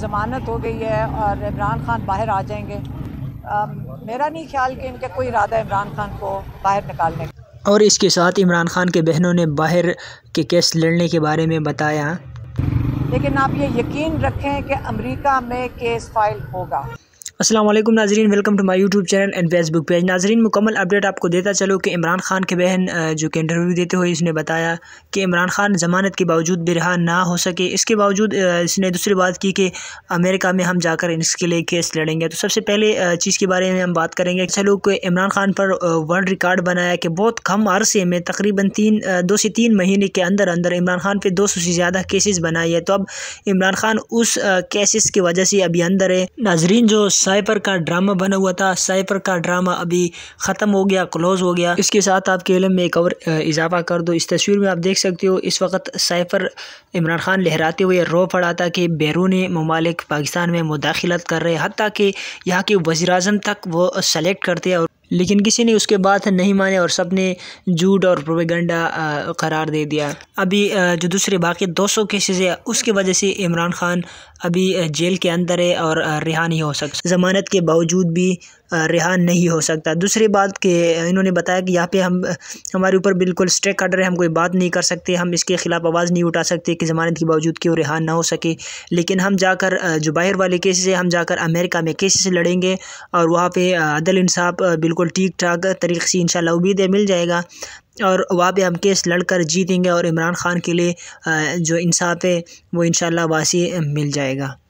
ज़मानत हो गई है और इमरान खान बाहर आ जाएंगे आ, मेरा नहीं ख्याल कि इनका कोई इरादा इमरान खान को बाहर निकालने का और इसके साथ इमरान खान के बहनों ने बाहर के केस लड़ने के बारे में बताया लेकिन आप ये यकीन रखें कि अमेरिका में केस फाइल होगा असलम नाजरीन welcome to my YouTube channel and Facebook page नाजरीन मुकम्मल अपडेट आपको देता चलो कि इमरान खान के बहन जो कि इंटरव्यू देते हुए इसने बताया कि इमरान खान जमानत के बावजूद बेरहा ना हो सके इसके बावजूद इसने दूसरी बात की कि अमेरिका में हम जाकर इसके लिए केस लड़ेंगे तो सबसे पहले चीज़ के बारे में हम बात करेंगे चलो कि इमरान खान पर वर्ल्ड रिकॉर्ड बनाया कि बहुत कम अरसे में तकरीबन तीन दो से तीन महीने के अंदर अंदर इमरान खान पर दो सौ से ज़्यादा केसेज़ बनाए हैं तो अब इमरान खान उस केसेस की वजह से अभी अंदर है नाजरीन जो साइपर का ड्रामा बना हुआ था साइपर का ड्रामा अभी ख़त्म हो गया क्लोज़ हो गया इसके साथ आपके इलम में एक और इजाफा कर दो इस तस्वीर में आप देख सकते हो इस वक्त साइपर इमरान खान लहराते हुए रो पड़ा था कि बैरून ममालिक पाकिस्तान में मुदाखलत कर रहे हती कि यहाँ के वजी अजम तक वो सेलेक्ट करते हैं और लेकिन किसी ने उसके बात नहीं माने और सब ने झूठ और प्रोपेगेंडा करार दे दिया अभी जो दूसरे बाकी 200 केसेज है उसकी वजह से इमरान खान अभी जेल के अंदर है और रिहा नहीं हो सकता ज़मानत के बावजूद भी रिहा नहीं हो सकता दूसरी बात कि इन्होंने बताया कि यहाँ पे हम हमारे ऊपर बिल्कुल स्ट्रेक कट रहे हम कोई बात नहीं कर सकते हम इसके ख़िलाफ़ आवाज़ नहीं उठा सकते कि ज़मानत के बावजूद कि वो रिहा ना हो सके लेकिन हम जाकर जो बाहर वाले केसेस हैं हम जाकर अमेरिका में केसेस लड़ेंगे और वहाँ पर अदल इंसाफ बिल्कुल ठीक ठाक तरीक़े से इन उम्मीद है मिल जाएगा और वहाँ पर हम केस लड़कर जीतेंगे और इमरान ख़ान के लिए जो इंसाफ है वो इन वासी मिल जाएगा